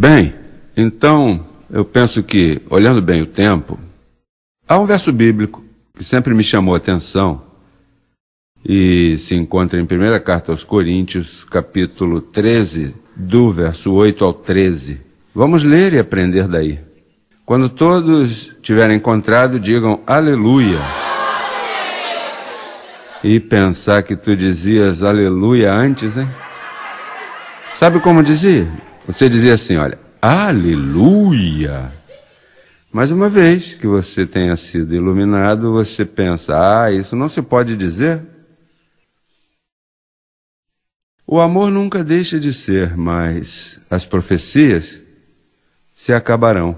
Bem, então eu penso que, olhando bem o tempo, há um verso bíblico que sempre me chamou a atenção e se encontra em 1 Carta aos Coríntios, capítulo 13, do verso 8 ao 13. Vamos ler e aprender daí. Quando todos tiverem encontrado, digam aleluia. E pensar que tu dizias aleluia antes, hein? Sabe como dizia? Você dizia assim, olha, aleluia. Mais uma vez que você tenha sido iluminado, você pensa, ah, isso não se pode dizer. O amor nunca deixa de ser, mas as profecias se acabarão.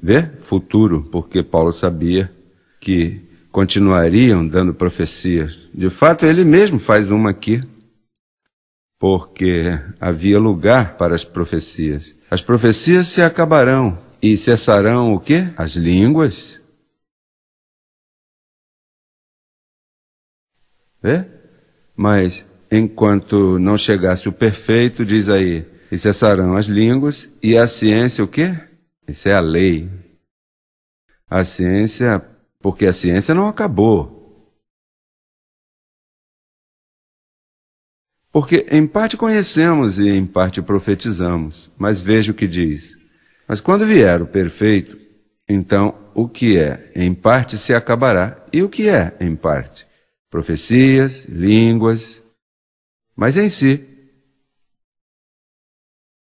Vê? Futuro, porque Paulo sabia que continuariam dando profecias. De fato, ele mesmo faz uma aqui porque havia lugar para as profecias. As profecias se acabarão e cessarão o quê? As línguas. Vê? Mas enquanto não chegasse o perfeito, diz aí, e cessarão as línguas e a ciência o quê? Isso é a lei. A ciência, porque a ciência não acabou. Porque em parte conhecemos e em parte profetizamos. Mas veja o que diz. Mas quando vier o perfeito, então o que é em parte se acabará, e o que é em parte? Profecias, línguas. Mas em si,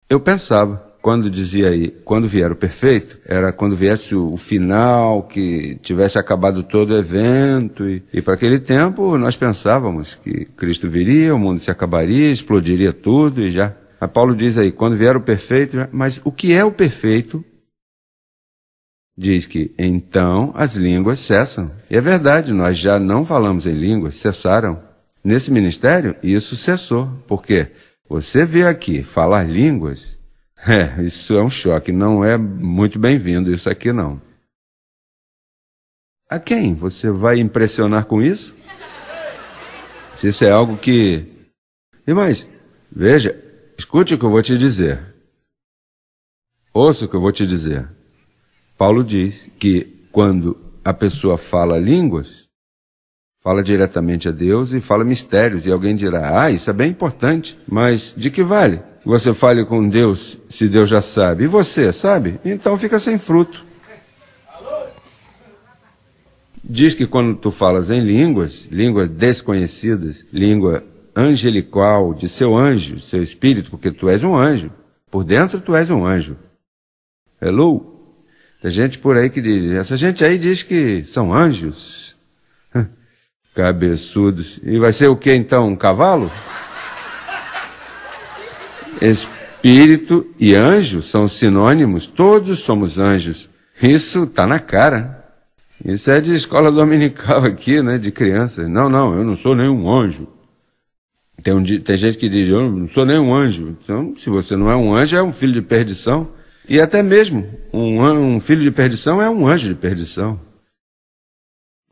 eu pensava quando dizia aí, quando vier o perfeito, era quando viesse o, o final, que tivesse acabado todo o evento. E, e para aquele tempo nós pensávamos que Cristo viria, o mundo se acabaria, explodiria tudo e já. Mas Paulo diz aí, quando vier o perfeito, mas o que é o perfeito? Diz que então as línguas cessam. E é verdade, nós já não falamos em línguas, cessaram. Nesse ministério, isso cessou. Por quê? Você vê aqui falar línguas é, isso é um choque. Não é muito bem-vindo isso aqui, não. A quem você vai impressionar com isso? Se isso é algo que. E mais, veja, escute o que eu vou te dizer. Ouça o que eu vou te dizer. Paulo diz que quando a pessoa fala línguas, fala diretamente a Deus e fala mistérios. E alguém dirá, ah, isso é bem importante, mas de que vale? você fale com Deus se Deus já sabe. E você, sabe? Então fica sem fruto. Diz que quando tu falas em línguas, línguas desconhecidas, língua angelical, de seu anjo, seu espírito, porque tu és um anjo. Por dentro tu és um anjo. Hello? Tem gente por aí que diz, essa gente aí diz que são anjos. Cabeçudos. E vai ser o que então? Um cavalo? Espírito e anjo são sinônimos, todos somos anjos. Isso está na cara. Isso é de escola dominical aqui, né, de crianças. Não, não, eu não sou nenhum anjo. Tem, um, tem gente que diz, eu não sou nenhum anjo. Então, se você não é um anjo, é um filho de perdição. E até mesmo, um, um filho de perdição é um anjo de perdição.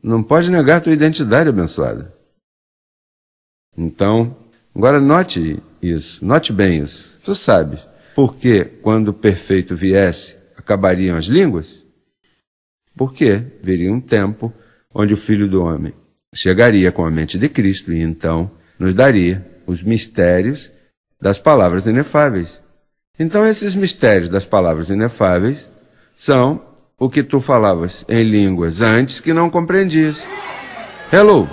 Não pode negar tua identidade abençoada. Então, agora note isso. Note bem isso. Tu sabes por que, quando o perfeito viesse, acabariam as línguas? Porque viria um tempo onde o Filho do Homem chegaria com a mente de Cristo e então nos daria os mistérios das palavras inefáveis. Então, esses mistérios das palavras inefáveis são o que tu falavas em línguas antes que não compreendias. Hello!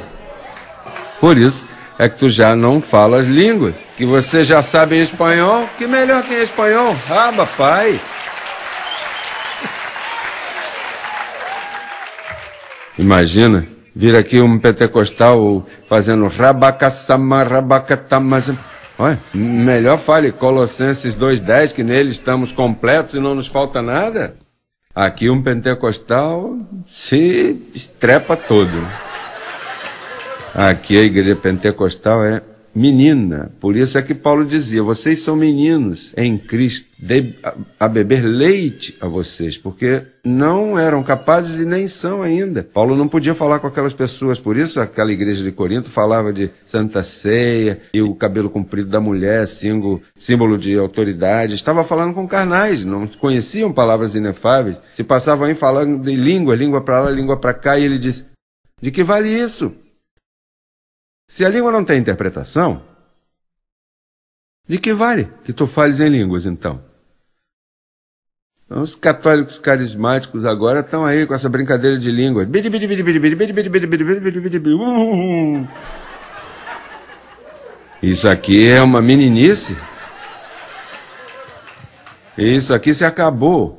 Por isso, é que tu já não falas línguas, que você já sabe em espanhol, que melhor que em espanhol, raba, ah, pai. Imagina, vir aqui um pentecostal fazendo rabacassama, rabacatama. Olha, melhor fale Colossenses 2,10, que nele estamos completos e não nos falta nada. Aqui um pentecostal se estrepa todo. Aqui a igreja pentecostal é menina. Por isso é que Paulo dizia: vocês são meninos em Cristo, de, a, beber leite a vocês, porque não eram capazes e nem são ainda. Paulo não podia falar com aquelas pessoas, por isso aquela igreja de Corinto falava de Santa Ceia e o cabelo comprido da mulher, símbolo, símbolo de autoridade. Estava falando com carnais, não conheciam palavras inefáveis, se passavam aí falando de língua, língua para lá, língua para cá, e ele diz: de que vale isso? Se a língua não tem interpretação, de que vale que tu fales em línguas, então? Então, os católicos carismáticos agora estão aí com essa brincadeira de língua. Isso aqui é uma meninice. Isso aqui se acabou.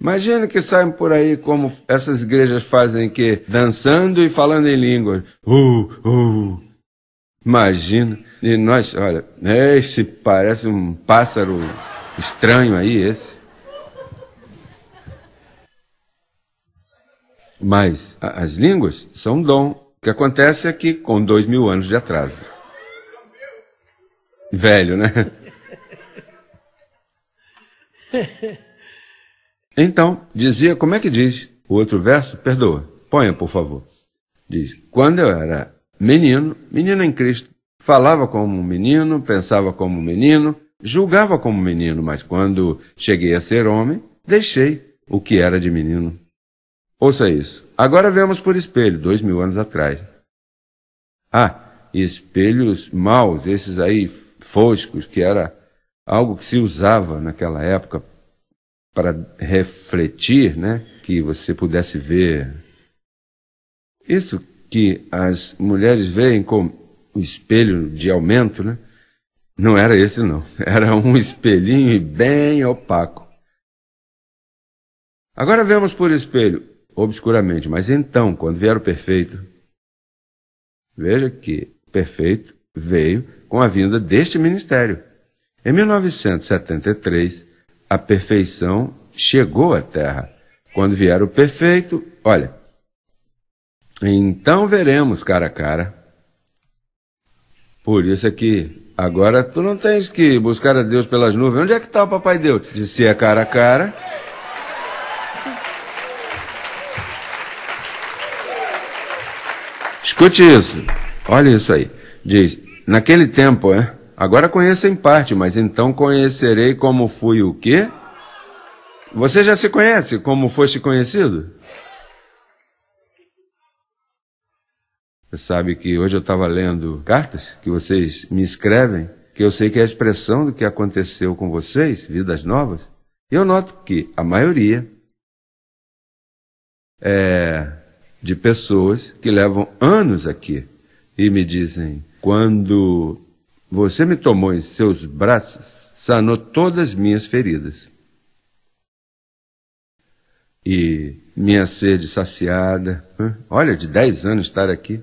Imagina que saem por aí como essas igrejas fazem que dançando e falando em línguas. Uh, uh. Imagina. E nós, olha, esse parece um pássaro estranho aí, esse. Mas as línguas são um dom. O que acontece é que com dois mil anos de atraso. Velho, né? Então, dizia, como é que diz? O outro verso, perdoa, ponha por favor. Diz, quando eu era menino, menino em Cristo, falava como um menino, pensava como um menino, julgava como um menino, mas quando cheguei a ser homem, deixei o que era de menino. Ouça isso. Agora vemos por espelho, dois mil anos atrás. Ah, espelhos maus, esses aí foscos, que era algo que se usava naquela época para refletir, né, que você pudesse ver isso que as mulheres veem como espelho de aumento, né? Não era esse não, era um espelhinho bem opaco. Agora vemos por espelho obscuramente, mas então, quando vier o perfeito, veja que perfeito veio com a vinda deste ministério. Em 1973, a perfeição chegou à terra. Quando vier o perfeito, olha, então veremos cara a cara. Por isso é que agora tu não tens que buscar a Deus pelas nuvens. Onde é que está o Papai Deus? De a é cara a cara. Escute isso. Olha isso aí. Diz, naquele tempo, é? Agora conheço em parte, mas então conhecerei como fui o quê? Você já se conhece como foste conhecido? Você sabe que hoje eu estava lendo cartas que vocês me escrevem, que eu sei que é a expressão do que aconteceu com vocês, vidas novas. E eu noto que a maioria é de pessoas que levam anos aqui e me dizem quando você me tomou em seus braços, sanou todas minhas feridas. E minha sede saciada. Olha, de dez anos estar aqui.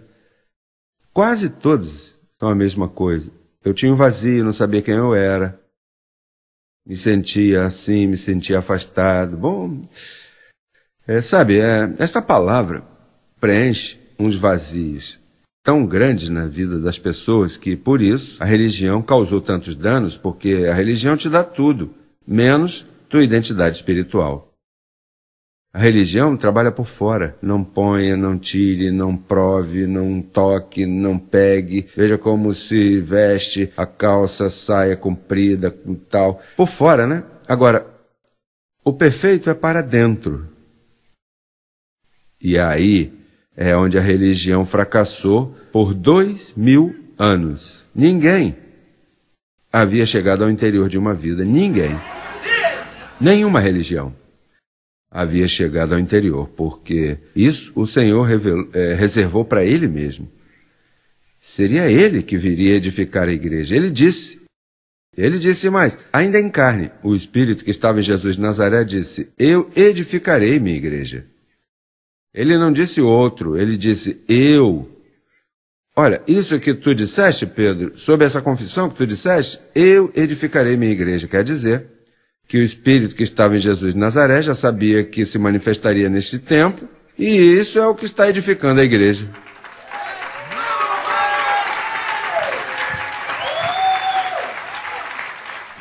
Quase todos são a mesma coisa. Eu tinha um vazio, não sabia quem eu era. Me sentia assim, me sentia afastado. Bom, é, sabe, é, essa palavra preenche uns vazios tão grande na vida das pessoas que, por isso, a religião causou tantos danos, porque a religião te dá tudo, menos tua identidade espiritual. A religião trabalha por fora. Não ponha, não tire, não prove, não toque, não pegue. Veja como se veste, a calça, a saia comprida e tal. Por fora, né? Agora, o perfeito é para dentro. E aí é onde a religião fracassou por dois mil anos. Ninguém havia chegado ao interior de uma vida. Ninguém. Nenhuma religião havia chegado ao interior, porque isso o Senhor revelou, é, reservou para ele mesmo. Seria ele que viria edificar a igreja. Ele disse. Ele disse mais: ainda em carne, o Espírito que estava em Jesus de Nazaré disse: Eu edificarei minha igreja. Ele não disse outro, ele disse eu. Olha, isso que tu disseste, Pedro, sobre essa confissão que tu disseste, eu edificarei minha igreja. Quer dizer que o Espírito que estava em Jesus de Nazaré já sabia que se manifestaria neste tempo, e isso é o que está edificando a igreja.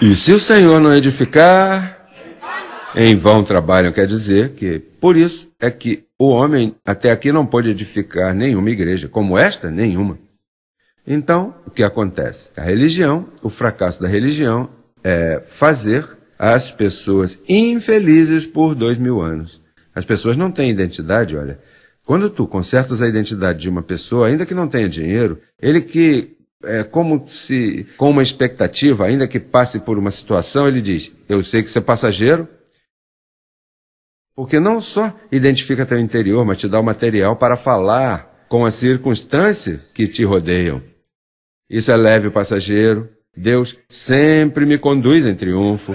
E se o Senhor não edificar, em vão trabalham, quer dizer que por isso é que o homem até aqui não pôde edificar nenhuma igreja, como esta, nenhuma. Então, o que acontece? A religião, o fracasso da religião é fazer as pessoas infelizes por dois mil anos. As pessoas não têm identidade, olha. Quando tu consertas a identidade de uma pessoa, ainda que não tenha dinheiro, ele que é como se com uma expectativa, ainda que passe por uma situação, ele diz: "Eu sei que você é passageiro, porque não só identifica teu interior, mas te dá o material para falar com as circunstâncias que te rodeiam. Isso é leve passageiro. Deus sempre me conduz em triunfo,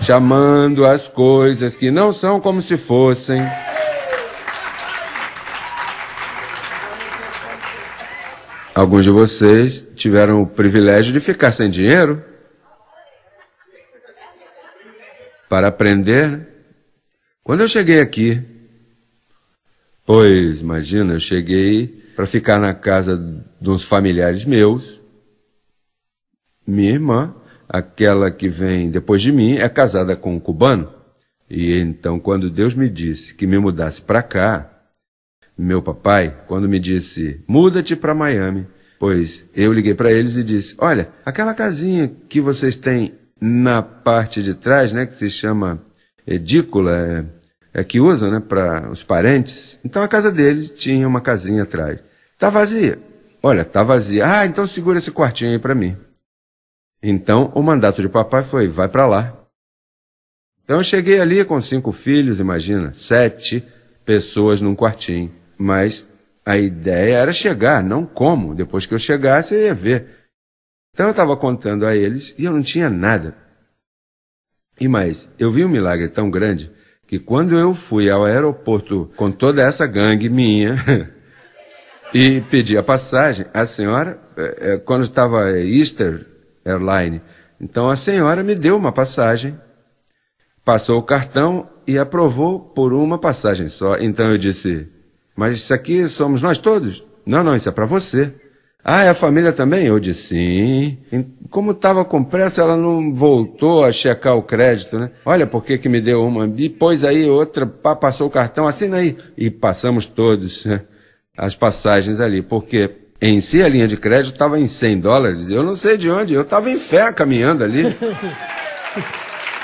chamando as coisas que não são como se fossem. Alguns de vocês tiveram o privilégio de ficar sem dinheiro para aprender quando eu cheguei aqui, pois imagina, eu cheguei para ficar na casa de uns familiares meus. Minha irmã, aquela que vem depois de mim, é casada com um cubano. E então, quando Deus me disse que me mudasse para cá, meu papai, quando me disse, muda-te para Miami, pois eu liguei para eles e disse: Olha, aquela casinha que vocês têm na parte de trás, né, que se chama edícula é, é que usam né, para os parentes. Então a casa dele tinha uma casinha atrás. Tá vazia. Olha, tá vazia. Ah, então segura esse quartinho aí para mim. Então o mandato de papai foi: vai para lá. Então eu cheguei ali com cinco filhos, imagina, sete pessoas num quartinho. Mas a ideia era chegar, não como. Depois que eu chegasse, eu ia ver. Então eu estava contando a eles e eu não tinha nada. E mais, eu vi um milagre tão grande que quando eu fui ao aeroporto com toda essa gangue minha e pedi a passagem, a senhora, eh, eh, quando estava Easter Airline, então a senhora me deu uma passagem, passou o cartão e aprovou por uma passagem só. Então eu disse: Mas isso aqui somos nós todos? Não, não, isso é para você. Ah, é a família também? Eu disse, sim. Como estava com pressa, ela não voltou a checar o crédito, né? Olha por que me deu uma. E pôs aí outra, pá, passou o cartão, assina aí. E passamos todos né, as passagens ali, porque em si a linha de crédito estava em 100 dólares. Eu não sei de onde, eu estava em fé caminhando ali.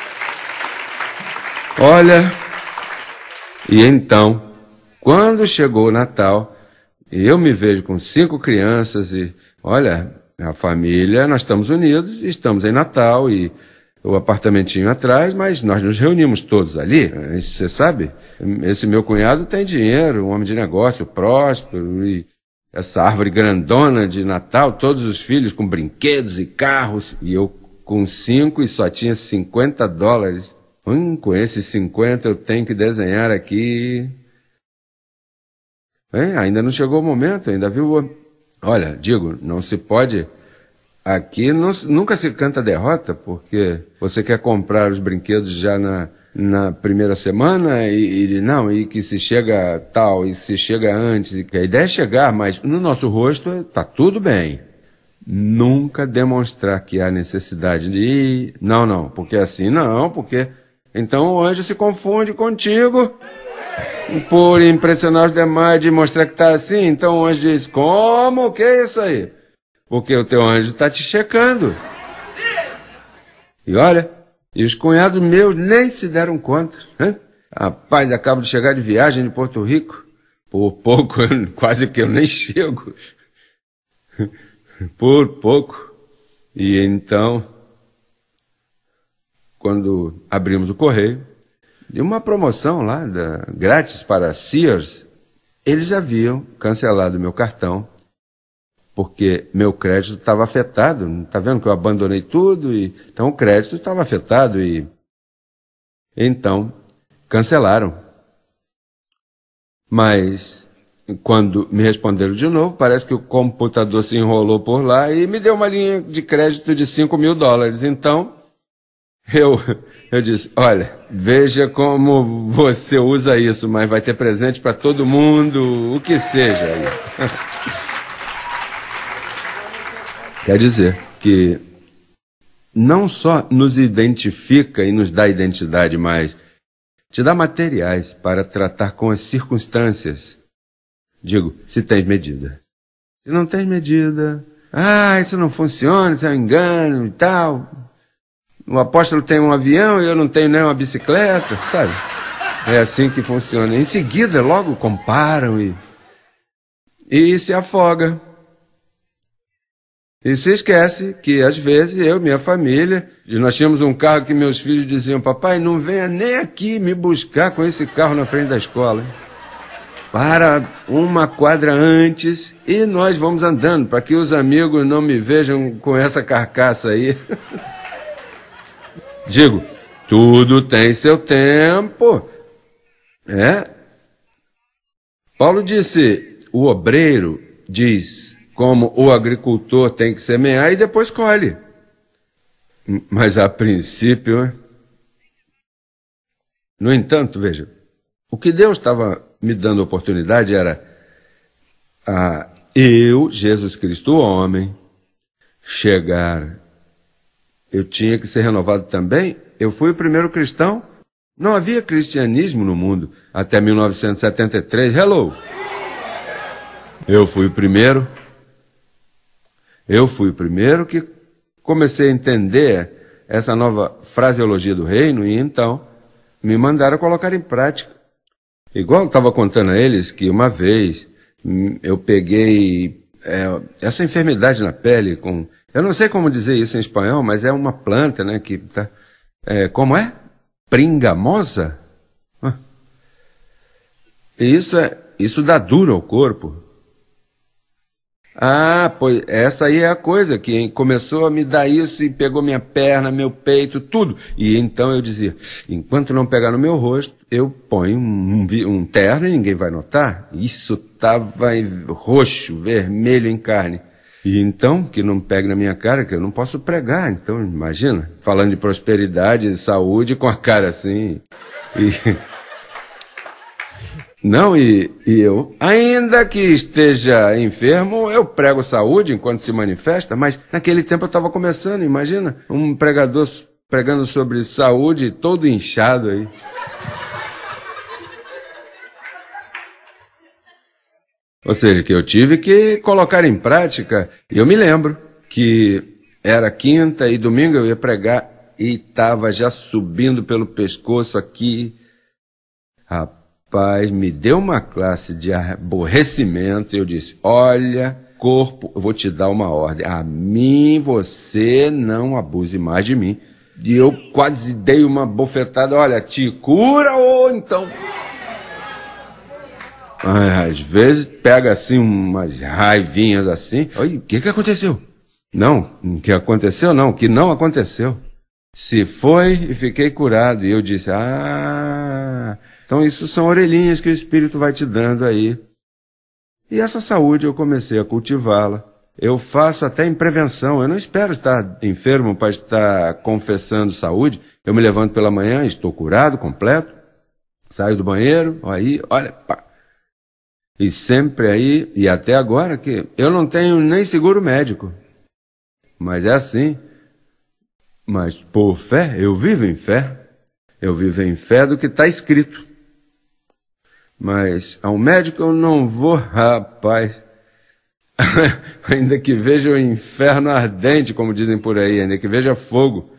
Olha, e então, quando chegou o Natal, e eu me vejo com cinco crianças e, olha, a família, nós estamos unidos, estamos em Natal e o apartamentinho atrás, mas nós nos reunimos todos ali. Né? Você sabe? Esse meu cunhado tem dinheiro, um homem de negócio próspero e essa árvore grandona de Natal, todos os filhos com brinquedos e carros, e eu com cinco e só tinha 50 dólares. Hum, com esses 50 eu tenho que desenhar aqui é, ainda não chegou o momento, ainda viu. Olha, digo, não se pode. Aqui não, nunca se canta derrota, porque você quer comprar os brinquedos já na, na primeira semana e, e, não, e que se chega tal, e se chega antes, e que a ideia é chegar, mas no nosso rosto está tudo bem. Nunca demonstrar que há necessidade de não, não, porque assim não, porque então o anjo se confunde contigo por impressionar os demais, de mostrar que está assim. Então o anjo diz: Como? O que é isso aí? Porque o teu anjo está te checando. E olha, e os cunhados meus nem se deram conta. Né? Rapaz, acabo de chegar de viagem de Porto Rico. Por pouco, quase que eu nem chego. Por pouco. E então, quando abrimos o correio, de uma promoção lá, da, grátis para Sears, eles haviam cancelado meu cartão, porque meu crédito estava afetado. Está vendo que eu abandonei tudo? E, então o crédito estava afetado e. Então, cancelaram. Mas, quando me responderam de novo, parece que o computador se enrolou por lá e me deu uma linha de crédito de 5 mil dólares. Então, eu, eu disse, olha, veja como você usa isso, mas vai ter presente para todo mundo, o que seja. Quer dizer que não só nos identifica e nos dá identidade, mas te dá materiais para tratar com as circunstâncias. Digo, se tens medida. Se não tens medida, ah, isso não funciona, isso é um engano e tal o apóstolo tem um avião e eu não tenho nem uma bicicleta, sabe? É assim que funciona. Em seguida, logo comparam e. e se afoga. E se esquece que, às vezes, eu, minha família, e nós tínhamos um carro que meus filhos diziam: Papai, não venha nem aqui me buscar com esse carro na frente da escola. Hein? Para uma quadra antes e nós vamos andando, para que os amigos não me vejam com essa carcaça aí. Digo, tudo tem seu tempo. É? Paulo disse: o obreiro diz como o agricultor tem que semear e depois colhe. Mas a princípio. No entanto, veja, o que Deus estava me dando oportunidade era a eu, Jesus Cristo, o homem, chegar eu tinha que ser renovado também? Eu fui o primeiro cristão? Não havia cristianismo no mundo até 1973. Hello! Eu fui o primeiro. Eu fui o primeiro que comecei a entender essa nova fraseologia do reino e então me mandaram colocar em prática. Igual estava contando a eles que uma vez hum, eu peguei é, essa enfermidade na pele com eu não sei como dizer isso em espanhol, mas é uma planta, né? Que tá, é, como é? Pringamosa? Ah. Isso é, isso dá duro ao corpo. Ah, pois essa aí é a coisa que começou a me dar isso e pegou minha perna, meu peito, tudo. E então eu dizia, enquanto não pegar no meu rosto, eu ponho um, um terno e ninguém vai notar. Isso tava roxo, vermelho em carne. E então, que não pegue na minha cara, que eu não posso pregar. Então, imagina, falando de prosperidade, de saúde, com a cara assim. E... Não, e, e, eu, ainda que esteja enfermo, eu prego saúde enquanto se manifesta, mas naquele tempo eu estava começando, imagina, um pregador pregando sobre saúde todo inchado aí. Ou seja, que eu tive que colocar em prática. E eu me lembro que era quinta e domingo eu ia pregar e estava já subindo pelo pescoço aqui. Rapaz, me deu uma classe de aborrecimento. e Eu disse: Olha, corpo, eu vou te dar uma ordem. A mim você não abuse mais de mim. E eu quase dei uma bofetada: Olha, te cura ou então. Às vezes pega assim umas raivinhas assim. oi, O que, que aconteceu? Não, o que aconteceu não, o que não aconteceu. Se foi e fiquei curado. E eu disse, ah, então isso são orelhinhas que o Espírito vai te dando aí. E essa saúde eu comecei a cultivá-la. Eu faço até em prevenção. Eu não espero estar enfermo para estar confessando saúde. Eu me levanto pela manhã, estou curado, completo. Saio do banheiro, aí, olha, pá, e sempre aí, e até agora, que eu não tenho nem seguro médico. Mas é assim. Mas por fé, eu vivo em fé. Eu vivo em fé do que está escrito. Mas ao médico eu não vou, rapaz. ainda que veja o inferno ardente, como dizem por aí, ainda que veja fogo.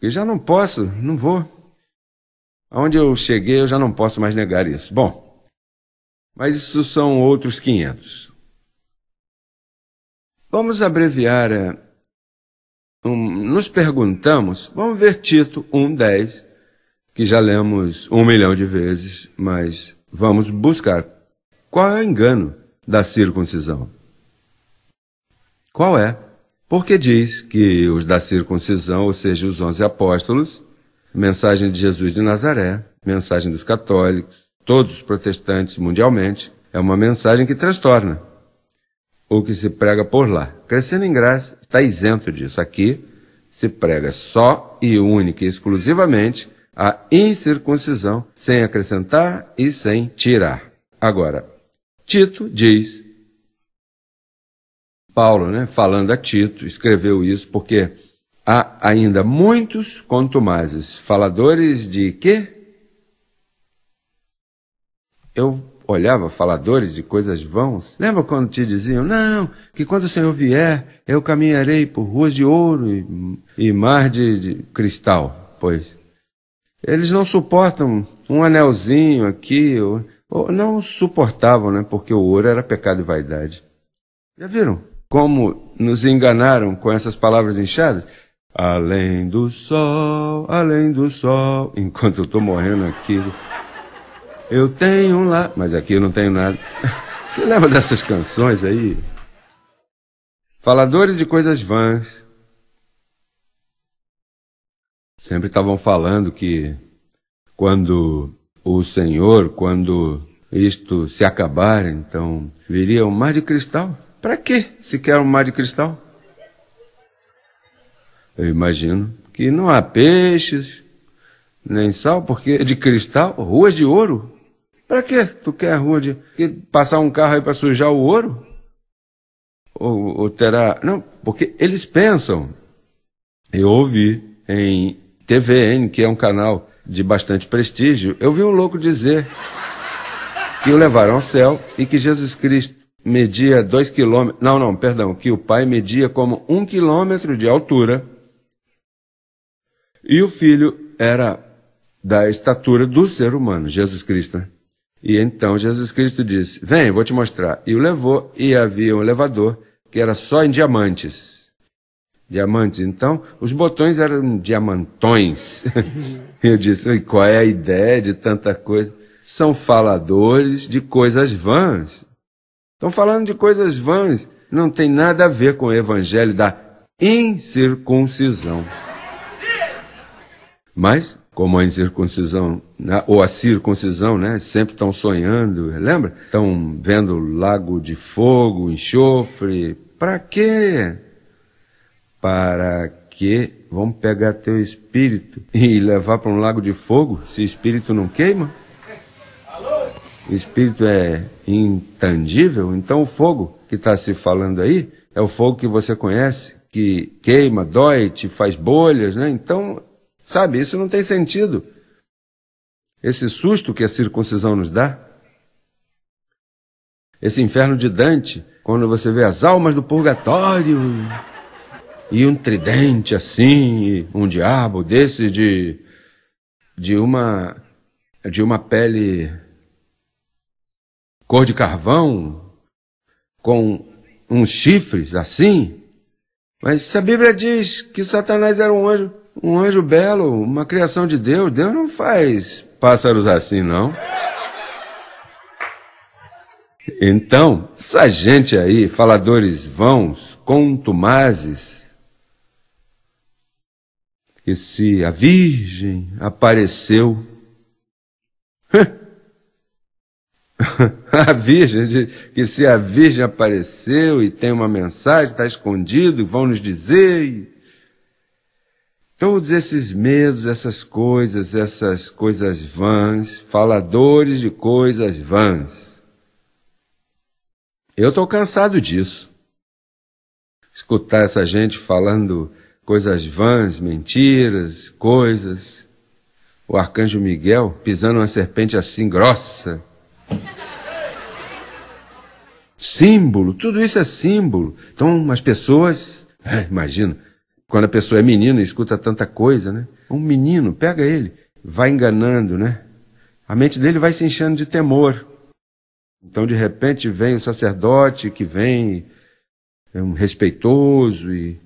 Eu já não posso, não vou. Aonde eu cheguei, eu já não posso mais negar isso. Bom. Mas isso são outros 500. Vamos abreviar. Eh, um, nos perguntamos, vamos ver Tito 1,10, que já lemos um milhão de vezes, mas vamos buscar. Qual é o engano da circuncisão? Qual é? Porque diz que os da circuncisão, ou seja, os onze apóstolos, mensagem de Jesus de Nazaré, mensagem dos católicos, todos os protestantes mundialmente, é uma mensagem que transtorna o que se prega por lá. Crescendo em graça está isento disso. Aqui se prega só e única e exclusivamente a incircuncisão, sem acrescentar e sem tirar. Agora, Tito diz, Paulo, né, falando a Tito, escreveu isso porque há ainda muitos contumazes, faladores de quê? eu olhava faladores de coisas vãs. Lembra quando te diziam, não, que quando o Senhor vier, eu caminharei por ruas de ouro e, e mar de, de cristal? Pois. Eles não suportam um anelzinho aqui, ou, ou não suportavam, né? Porque o ouro era pecado e vaidade. Já viram como nos enganaram com essas palavras inchadas? Além do sol, além do sol, enquanto eu estou morrendo aqui. Eu tenho lá, mas aqui eu não tenho nada. Você lembra dessas canções aí? Faladores de coisas vãs. Sempre estavam falando que quando o Senhor, quando isto se acabar, então viria o um mar de cristal. Para que se quer um mar de cristal? Eu imagino que não há peixes, nem sal, porque é de cristal, ruas de ouro, para que tu quer a rua de passar um carro aí para sujar o ouro? Ou, ou, terá. Não, porque eles pensam. Eu ouvi em TVN, que é um canal de bastante prestígio, eu vi um louco dizer que o levaram ao céu e que Jesus Cristo media dois quilômetros. Não, não, perdão, que o pai media como um quilômetro de altura e o filho era da estatura do ser humano, Jesus Cristo. Né? E então Jesus Cristo disse: Vem, vou te mostrar. E o levou, e havia um elevador que era só em diamantes. Diamantes, então, os botões eram diamantões. Eu disse: e qual é a ideia de tanta coisa? São faladores de coisas vãs. Estão falando de coisas vãs. Não tem nada a ver com o evangelho da incircuncisão. Mas como a incircuncisão, né, ou a circuncisão, né? Sempre estão sonhando, lembra? Estão vendo lago de fogo, enxofre. Para quê? Para que Vamos pegar teu espírito e levar para um lago de fogo se espírito não queima? O espírito é intangível, então o fogo que está se falando aí é o fogo que você conhece, que queima, dói, te faz bolhas, né? Então Sabe, isso não tem sentido. Esse susto que a circuncisão nos dá, esse inferno de Dante, quando você vê as almas do purgatório e um tridente assim, um diabo desse de de uma de uma pele cor de carvão com uns chifres assim. Mas se a Bíblia diz que Satanás era um anjo, um anjo belo, uma criação de Deus. Deus não faz pássaros assim, não. Então, essa gente aí, faladores vãos, contumazes, que se a Virgem apareceu. a Virgem, que se a Virgem apareceu e tem uma mensagem, está escondido, vão nos dizer. Todos esses medos, essas coisas, essas coisas vãs, faladores de coisas vãs. Eu estou cansado disso. Escutar essa gente falando coisas vãs, mentiras, coisas. O arcanjo Miguel pisando uma serpente assim grossa. Símbolo, tudo isso é símbolo. Então as pessoas, é, imagina, quando a pessoa é menina e escuta tanta coisa, né? Um menino, pega ele, vai enganando, né? A mente dele vai se enchendo de temor. Então, de repente, vem o sacerdote que vem, é um respeitoso, e,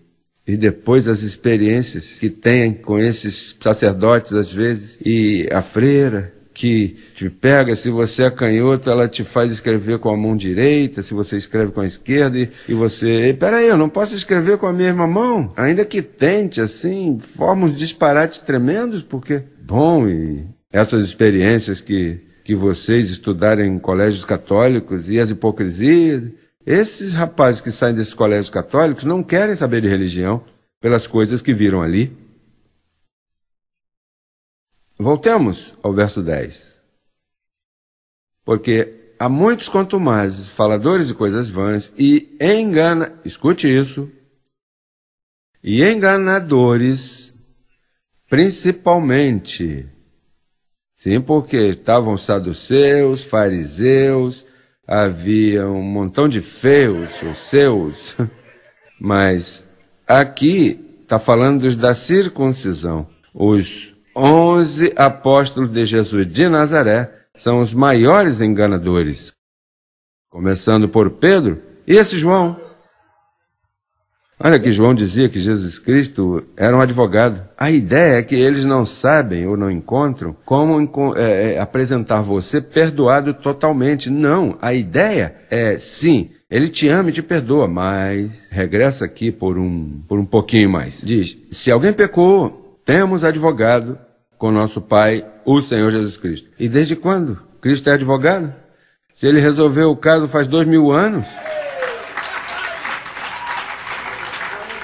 e depois as experiências que tem com esses sacerdotes, às vezes, e a freira, que te pega, se você é canhoto, ela te faz escrever com a mão direita, se você escreve com a esquerda, e, você, peraí, eu não posso escrever com a mesma mão? Ainda que tente, assim, forma uns disparates tremendos, porque, bom, e essas experiências que, que vocês estudaram em colégios católicos, e as hipocrisias, esses rapazes que saem desses colégios católicos não querem saber de religião pelas coisas que viram ali. Voltemos ao verso 10. Porque há muitos contumazes, faladores de coisas vãs e engana, escute isso, e enganadores, principalmente. Sim, porque estavam saduceus, fariseus, havia um montão de feus, os seus, mas aqui está falando dos da circuncisão, os onze apóstolos de Jesus de Nazaré são os maiores enganadores. Começando por Pedro e esse João. Olha que João dizia que Jesus Cristo era um advogado. A ideia é que eles não sabem ou não encontram como é, é, apresentar você perdoado totalmente. Não, a ideia é sim. Ele te ama e te perdoa, mas regressa aqui por um, por um pouquinho mais. Diz: se alguém pecou, temos advogado com nosso Pai, o Senhor Jesus Cristo. E desde quando? Cristo é advogado? Se ele resolveu o caso faz dois mil anos?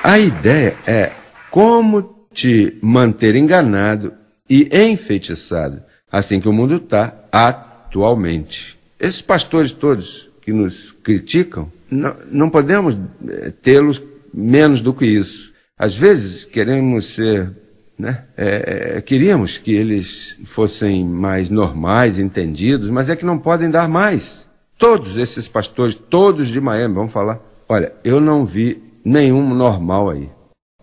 A ideia é como te manter enganado e enfeitiçado, assim que o mundo está atualmente. Esses pastores todos que nos criticam, não, não podemos eh, tê-los menos do que isso. Às vezes queremos ser né? É, é, queríamos que eles fossem mais normais, entendidos, mas é que não podem dar mais. Todos esses pastores, todos de Miami, vamos falar. Olha, eu não vi nenhum normal aí.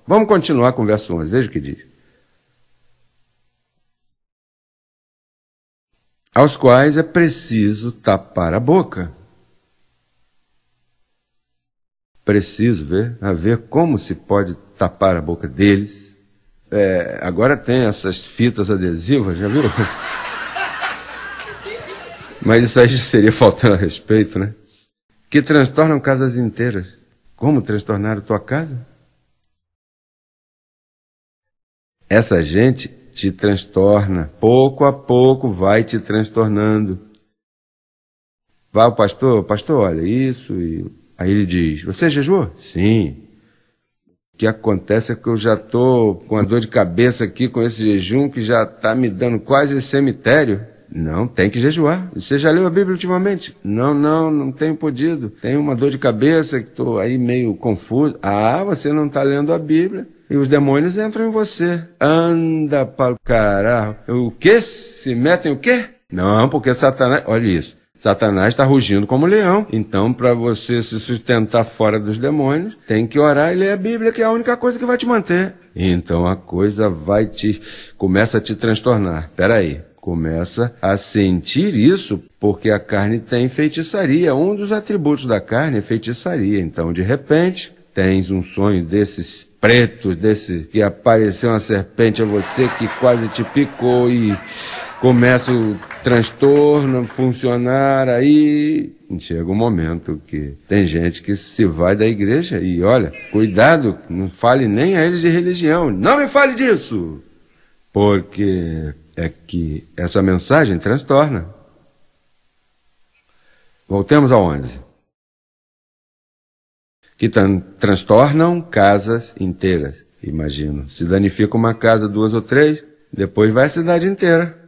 Vamos continuar com o verso 11, veja o que diz. Aos quais é preciso tapar a boca. Preciso ver, a ver como se pode tapar a boca deles é, agora tem essas fitas adesivas, já viu? Mas isso aí já seria faltando a respeito, né? Que transtornam casas inteiras. Como a tua casa? Essa gente te transtorna. Pouco a pouco vai te transtornando. Vai o pastor, pastor, olha isso. E... Aí ele diz: Você jejuou? Sim. O que acontece é que eu já estou com a dor de cabeça aqui com esse jejum que já está me dando quase cemitério. Não, tem que jejuar. Você já leu a Bíblia ultimamente? Não, não, não tenho podido. Tenho uma dor de cabeça que estou aí meio confuso. Ah, você não está lendo a Bíblia. E os demônios entram em você. Anda para o caralho. O quê? Se metem o quê? Não, porque Satanás. Olha isso. Satanás está rugindo como leão. Então, para você se sustentar fora dos demônios, tem que orar e ler a Bíblia, que é a única coisa que vai te manter. Então a coisa vai te começa a te transtornar. Peraí, começa a sentir isso porque a carne tem feitiçaria. Um dos atributos da carne é feitiçaria. Então, de repente, tens um sonho desses pretos, desse que apareceu uma serpente a você que quase te picou e começa o transtorno funcionar, aí chega um momento que tem gente que se vai da igreja e olha, cuidado, não fale nem a eles de religião, não me fale disso, porque é que essa mensagem transtorna. Voltemos ao 11. Que tran transtornam casas inteiras, imagino. Se danifica uma casa, duas ou três, depois vai a cidade inteira.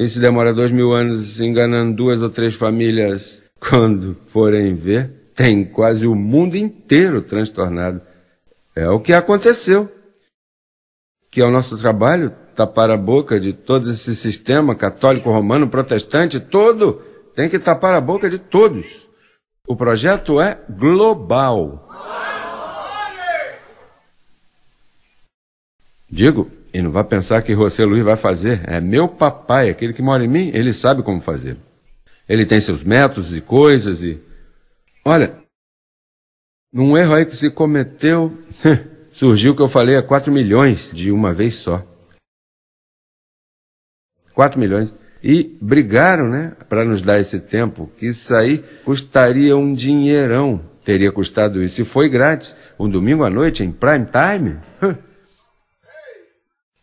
E se demora dois mil anos enganando duas ou três famílias, quando forem ver, tem quase o mundo inteiro transtornado. É o que aconteceu. Que é o nosso trabalho tapar tá a boca de todo esse sistema católico, romano, protestante, todo. Tem que tapar tá a boca de todos. O projeto é global. Digo, e não vai pensar que José Luiz vai fazer. É meu papai, aquele que mora em mim, ele sabe como fazer. Ele tem seus métodos e coisas e. Olha, num erro aí que se cometeu, surgiu o que eu falei a 4 milhões de uma vez só. 4 milhões. E brigaram, né, para nos dar esse tempo, que isso aí custaria um dinheirão. Teria custado isso. E foi grátis. Um domingo à noite, em prime time.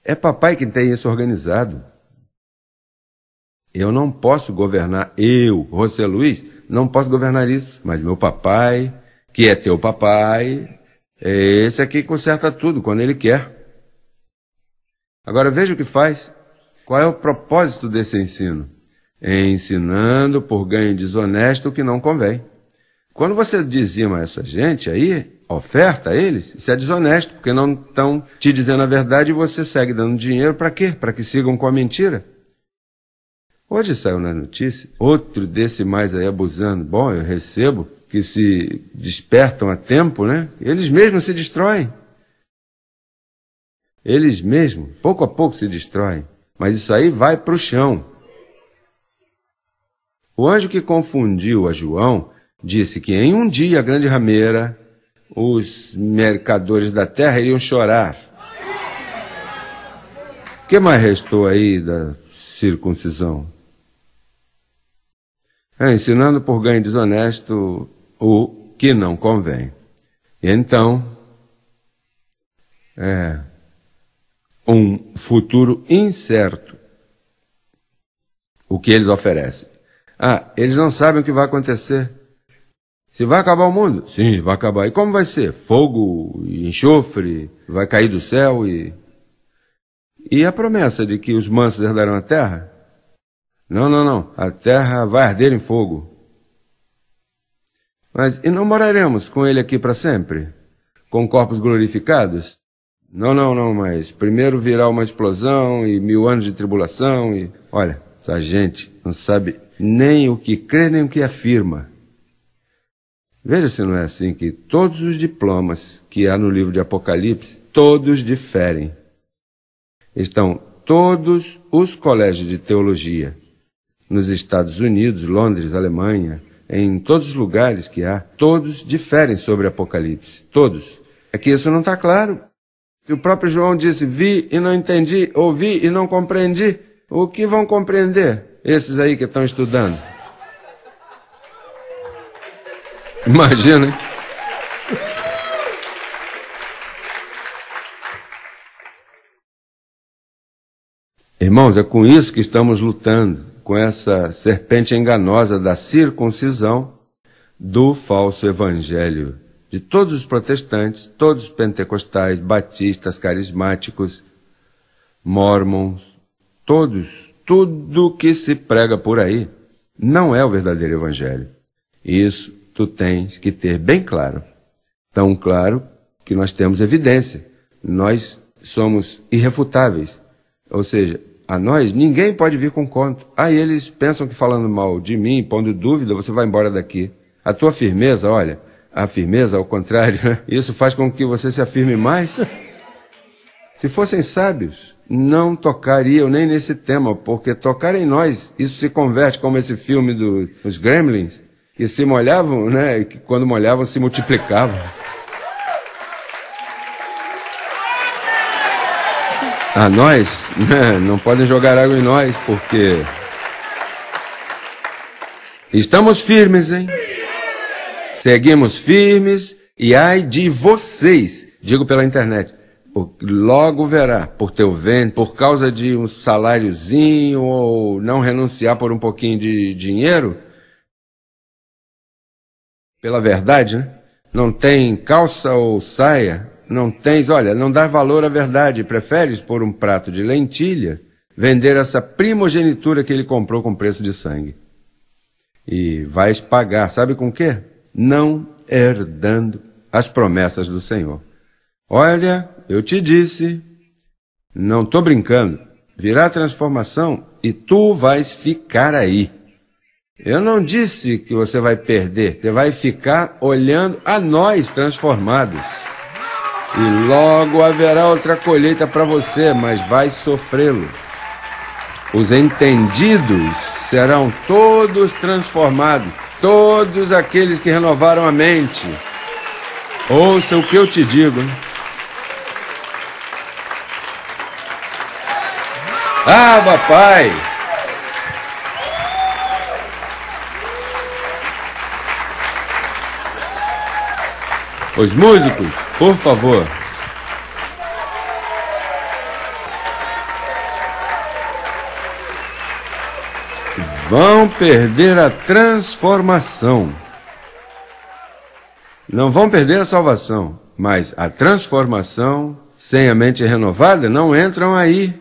É papai que tem isso organizado. Eu não posso governar, eu, José Luiz, não posso governar isso, mas meu papai, que é teu papai, é esse aqui que conserta tudo quando ele quer. Agora veja o que faz. Qual é o propósito desse ensino? É ensinando por ganho desonesto o que não convém. Quando você dizima essa gente aí, oferta a eles, isso é desonesto, porque não estão te dizendo a verdade e você segue dando dinheiro para quê? Para que sigam com a mentira. Hoje saiu na notícia outro desse mais aí abusando. Bom, eu recebo que se despertam a tempo, né? Eles mesmos se destroem. Eles mesmos, pouco a pouco se destroem. Mas isso aí vai para o chão. O anjo que confundiu a João disse que em um dia a grande rameira os mercadores da terra iriam chorar. O que mais restou aí da circuncisão? É, ensinando por ganho desonesto o que não convém. E então, é, um futuro incerto o que eles oferecem. Ah, eles não sabem o que vai acontecer. Se vai acabar o mundo? Sim, vai acabar. E como vai ser? Fogo e enxofre, vai cair do céu e. E a promessa de que os mansos herdarão a terra? Não, não, não. A terra vai arder em fogo. Mas e não moraremos com ele aqui para sempre? Com corpos glorificados? Não, não, não, mas primeiro virá uma explosão e mil anos de tribulação e. Olha, essa gente não sabe nem o que crê nem o que afirma. Veja se não é assim que todos os diplomas que há no livro de Apocalipse, todos diferem. Estão todos os colégios de teologia nos Estados Unidos, Londres, Alemanha, em todos os lugares que há, todos diferem sobre Apocalipse, todos. É que isso não está claro. O próprio João disse: vi e não entendi, ouvi e não compreendi. O que vão compreender esses aí que estão estudando? Imagina, Irmãos, é com isso que estamos lutando, com essa serpente enganosa da circuncisão, do falso evangelho de todos os protestantes, todos os pentecostais, batistas, carismáticos, mormons, todos, tudo que se prega por aí, não é o verdadeiro evangelho. Isso tu tens que ter bem claro. Tão claro que nós temos evidência. Nós somos irrefutáveis. Ou seja, a nós ninguém pode vir com conto. Ah, eles pensam que falando mal de mim, pondo dúvida, você vai embora daqui. A tua firmeza, olha, a firmeza, ao contrário, né? isso faz com que você se afirme mais. Se fossem sábios, não tocariam nem nesse tema, porque tocar em nós, isso se converte como esse filme dos Gremlins, que se molhavam, né? Que quando molhavam se multiplicavam. A nós, né, não podem jogar água em nós, porque estamos firmes, hein? Seguimos firmes e ai de vocês, digo pela internet, logo verá por teu vento, por causa de um saláriozinho ou não renunciar por um pouquinho de dinheiro, pela verdade, né? não tem calça ou saia, não tens, olha, não dá valor à verdade, preferes por um prato de lentilha vender essa primogenitura que ele comprou com preço de sangue. E vais pagar, sabe com quê? Não herdando as promessas do Senhor. Olha, eu te disse, não estou brincando, virá transformação e tu vais ficar aí. Eu não disse que você vai perder, você vai ficar olhando a nós transformados. E logo haverá outra colheita para você, mas vai sofrê-lo. Os entendidos serão todos transformados, todos aqueles que renovaram a mente. Ouça o que eu te digo. Hein? Ah, papai! Os músicos, por favor. Vão perder a transformação. Não vão perder a salvação, mas a transformação sem a mente renovada não entram aí.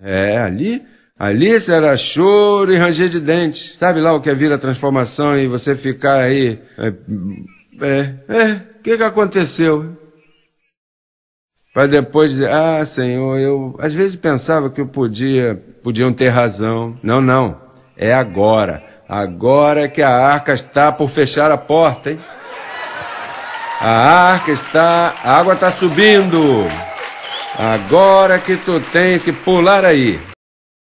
É, ali Ali será choro e ranger de dentes. Sabe lá o que é vir a transformação e você ficar aí. É, é, é, o que, que aconteceu? Para depois dizer, ah, Senhor, eu às vezes pensava que eu podia, podiam ter razão. Não, não. É agora. Agora é que a arca está por fechar a porta, hein? A arca está, a água está subindo. Agora é que tu tem que pular aí.